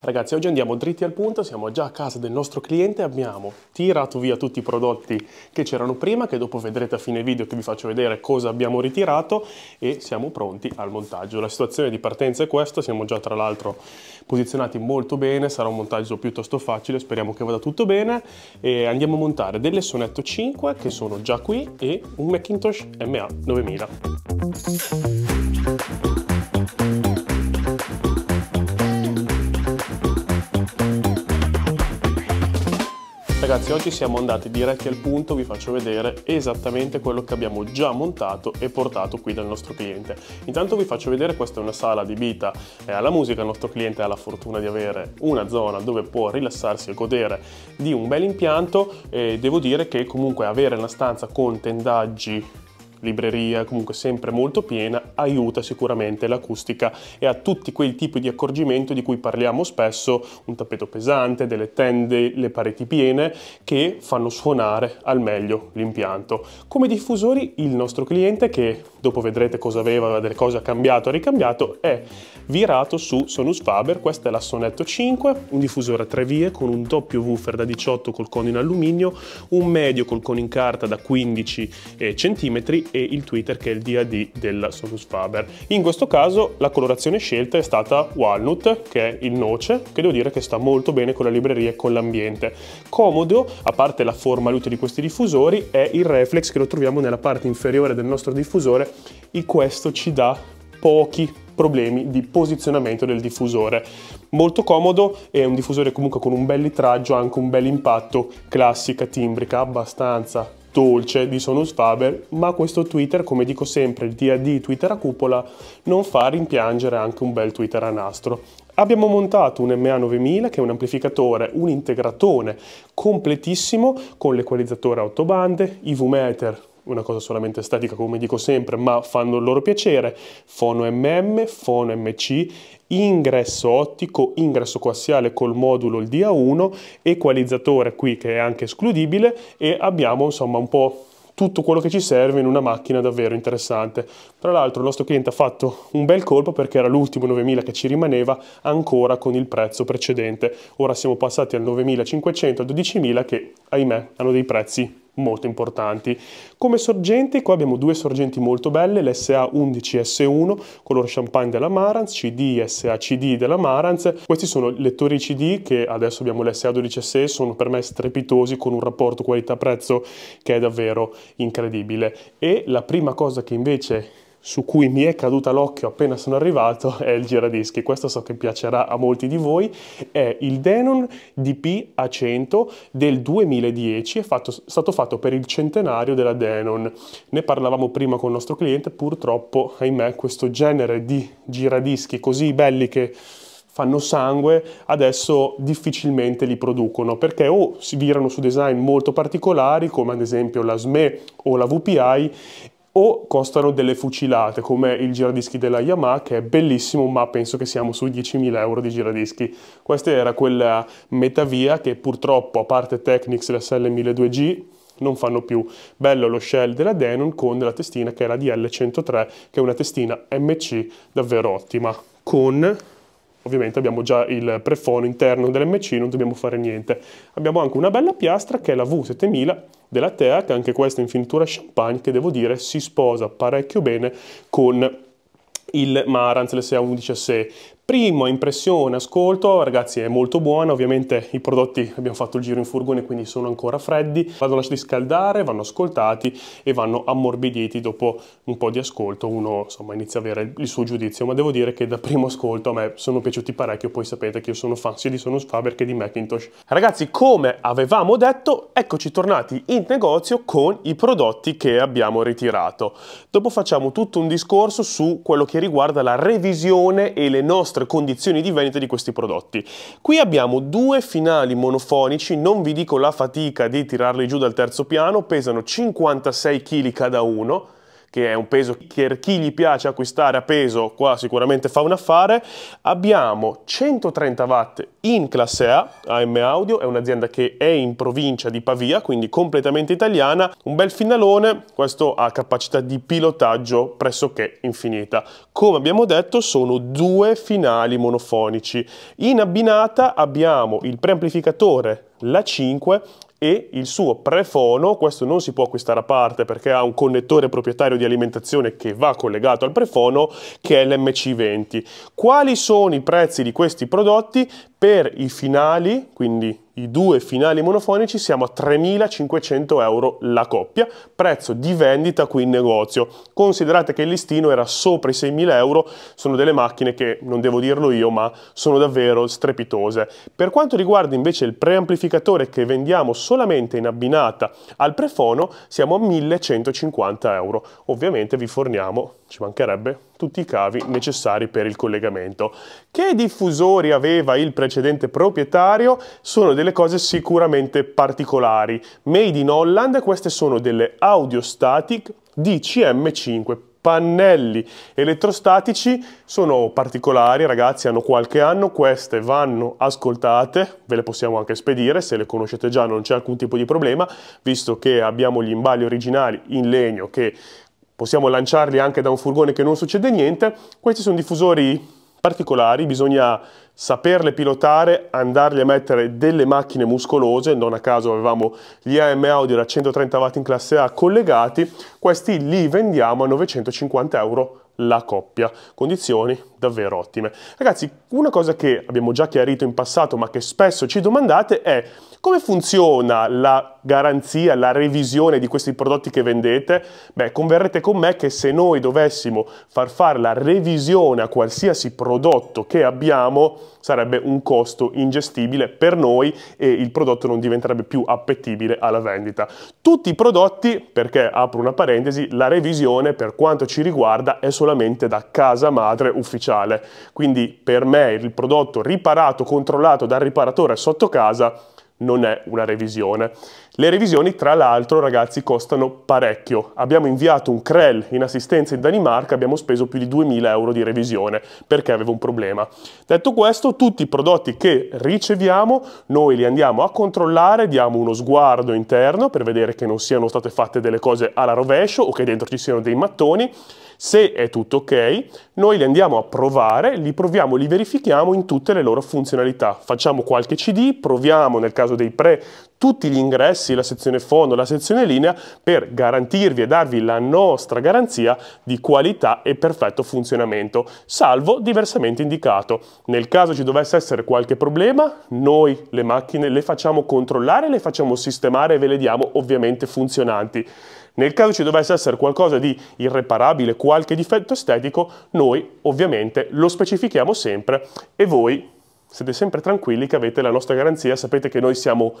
Ragazzi, oggi andiamo dritti al punto, siamo già a casa del nostro cliente, abbiamo tirato via tutti i prodotti che c'erano prima, che dopo vedrete a fine video che vi faccio vedere cosa abbiamo ritirato e siamo pronti al montaggio. La situazione di partenza è questa, siamo già tra l'altro posizionati molto bene, sarà un montaggio piuttosto facile, speriamo che vada tutto bene e andiamo a montare delle Sonetto 5 che sono già qui e un Macintosh MA 9000. Ragazzi oggi siamo andati diretti al punto, vi faccio vedere esattamente quello che abbiamo già montato e portato qui dal nostro cliente. Intanto vi faccio vedere, questa è una sala adibita eh, alla musica, il nostro cliente ha la fortuna di avere una zona dove può rilassarsi e godere di un bel impianto e devo dire che comunque avere una stanza con tendaggi libreria comunque sempre molto piena, aiuta sicuramente l'acustica e a tutti quei tipi di accorgimento di cui parliamo spesso, un tappeto pesante, delle tende, le pareti piene, che fanno suonare al meglio l'impianto. Come diffusori il nostro cliente, che dopo vedrete cosa aveva, delle cose ha cambiato, ha ricambiato, è virato su Sonus Faber, questa è la Sonetto 5, un diffusore a tre vie con un doppio woofer da 18 col cono in alluminio, un medio col cono in carta da 15 eh, cm e il Twitter che è il DAD del Solus Faber. In questo caso la colorazione scelta è stata Walnut, che è il noce, che devo dire che sta molto bene con la libreria e con l'ambiente. Comodo, a parte la forma l'utile di questi diffusori, è il reflex che lo troviamo nella parte inferiore del nostro diffusore e questo ci dà pochi problemi di posizionamento del diffusore. Molto comodo, è un diffusore comunque con un bel litraggio, anche un bel impatto, classica, timbrica, abbastanza dolce di Sonus Faber, ma questo Twitter, come dico sempre, il DAD Twitter a cupola, non fa rimpiangere anche un bel Twitter a nastro. Abbiamo montato un MA9000 che è un amplificatore, un integratone completissimo con l'equalizzatore a 8 bande, i V-meter una cosa solamente statica come dico sempre, ma fanno il loro piacere, fono MM, fono MC, ingresso ottico, ingresso coassiale col modulo il DA1, equalizzatore qui che è anche escludibile e abbiamo insomma un po' tutto quello che ci serve in una macchina davvero interessante. Tra l'altro il nostro cliente ha fatto un bel colpo perché era l'ultimo 9000 che ci rimaneva ancora con il prezzo precedente. Ora siamo passati al 9500, al 12000 che ahimè hanno dei prezzi molto importanti. Come sorgenti, qua abbiamo due sorgenti molto belle, l'SA11S1, color champagne della Marantz, CD SACD della Marantz. Questi sono lettori CD che adesso abbiamo l'SA12S, sono per me strepitosi con un rapporto qualità-prezzo che è davvero incredibile. E la prima cosa che invece su cui mi è caduta l'occhio appena sono arrivato è il giradischi, questo so che piacerà a molti di voi, è il Denon DP A100 del 2010, è fatto, stato fatto per il centenario della Denon. Ne parlavamo prima con il nostro cliente, purtroppo, ahimè, questo genere di giradischi così belli che fanno sangue, adesso difficilmente li producono perché o si virano su design molto particolari come ad esempio la SME o la VPI o costano delle fucilate come il giradischi della Yamaha che è bellissimo ma penso che siamo sui 10.000 euro di giradischi questa era quella metavia che purtroppo a parte Technics la SL1200G non fanno più bello lo shell della Denon con la testina che è la DL103 che è una testina MC davvero ottima con ovviamente abbiamo già il prefono interno dell'MC non dobbiamo fare niente abbiamo anche una bella piastra che è la V7000 della TEAC, anche questa in finitura champagne che devo dire si sposa parecchio bene con il Marantz, lsa 11 6. Prima impressione, ascolto, ragazzi è molto buona, ovviamente i prodotti abbiamo fatto il giro in furgone quindi sono ancora freddi, vanno lasciati scaldare, vanno ascoltati e vanno ammorbiditi dopo un po' di ascolto, uno insomma inizia a avere il suo giudizio, ma devo dire che da primo ascolto a me sono piaciuti parecchio, poi sapete che io sono fan sia di Sonos Faber che di Macintosh. Ragazzi come avevamo detto, eccoci tornati in negozio con i prodotti che abbiamo ritirato. Dopo facciamo tutto un discorso su quello che riguarda la revisione e le nostre vostre condizioni di vendita di questi prodotti. Qui abbiamo due finali monofonici, non vi dico la fatica di tirarli giù dal terzo piano, pesano 56 kg cada uno, che è un peso che per chi gli piace acquistare a peso qua sicuramente fa un affare. Abbiamo 130 watt in classe A, AM Audio, è un'azienda che è in provincia di Pavia, quindi completamente italiana, un bel finnalone, questo ha capacità di pilotaggio pressoché infinita. Come abbiamo detto sono due finali monofonici. In abbinata abbiamo il preamplificatore la 5 e il suo prefono, questo non si può acquistare a parte perché ha un connettore proprietario di alimentazione che va collegato al prefono che è l'MC20. Quali sono i prezzi di questi prodotti? Per i finali, quindi i due finali monofonici, siamo a 3.500 euro la coppia, prezzo di vendita qui in negozio. Considerate che il listino era sopra i 6.000 euro, sono delle macchine che, non devo dirlo io, ma sono davvero strepitose. Per quanto riguarda invece il preamplificatore che vendiamo solamente in abbinata al prefono, siamo a 1.150 euro. Ovviamente vi forniamo, ci mancherebbe, tutti i cavi necessari per il collegamento. Che diffusori aveva il precedente proprietario sono delle cose sicuramente particolari. Made in Holland, queste sono delle Audio Static DCM5 pannelli elettrostatici sono particolari ragazzi hanno qualche anno queste vanno ascoltate ve le possiamo anche spedire se le conoscete già non c'è alcun tipo di problema visto che abbiamo gli imbagli originali in legno che possiamo lanciarli anche da un furgone che non succede niente. Questi sono diffusori particolari, bisogna saperle pilotare, andarli a mettere delle macchine muscolose, non a caso avevamo gli AM Audio da 130 watt in classe A collegati, questi li vendiamo a 950 euro la coppia, condizioni davvero ottime. Ragazzi, una cosa che abbiamo già chiarito in passato ma che spesso ci domandate è come funziona la garanzia, la revisione di questi prodotti che vendete? Beh, converrete con me che se noi dovessimo far fare la revisione a qualsiasi prodotto che abbiamo, sarebbe un costo ingestibile per noi e il prodotto non diventerebbe più appetibile alla vendita. Tutti i prodotti, perché apro una parentesi, la revisione per quanto ci riguarda è solamente da casa madre ufficiale commerciale. Quindi per me il prodotto riparato, controllato dal riparatore sotto casa non è una revisione. Le revisioni, tra l'altro, ragazzi, costano parecchio. Abbiamo inviato un CREL in assistenza in Danimarca, abbiamo speso più di 2000 euro di revisione perché aveva un problema. Detto questo, tutti i prodotti che riceviamo, noi li andiamo a controllare, diamo uno sguardo interno per vedere che non siano state fatte delle cose alla rovescio o che dentro ci siano dei mattoni se è tutto ok, noi li andiamo a provare, li proviamo, li verifichiamo in tutte le loro funzionalità. Facciamo qualche CD, proviamo nel caso dei pre tutti gli ingressi, la sezione fondo, la sezione linea, per garantirvi e darvi la nostra garanzia di qualità e perfetto funzionamento, salvo diversamente indicato. Nel caso ci dovesse essere qualche problema, noi le macchine le facciamo controllare, le facciamo sistemare e ve le diamo ovviamente funzionanti. Nel caso ci dovesse essere qualcosa di irreparabile, qualche difetto estetico, noi ovviamente lo specifichiamo sempre e voi siete sempre tranquilli che avete la nostra garanzia, sapete che noi siamo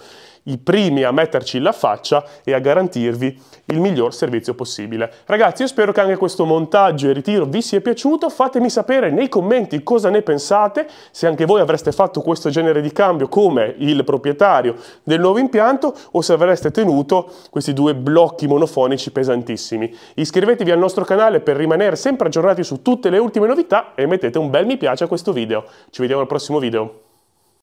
i primi a metterci la faccia e a garantirvi il miglior servizio possibile. Ragazzi, io spero che anche questo montaggio e ritiro vi sia piaciuto, fatemi sapere nei commenti cosa ne pensate, se anche voi avreste fatto questo genere di cambio come il proprietario del nuovo impianto o se avreste tenuto questi due blocchi monofonici pesantissimi. Iscrivetevi al nostro canale per rimanere sempre aggiornati su tutte le ultime novità e mettete un bel mi piace a questo video. Ci vediamo al prossimo video.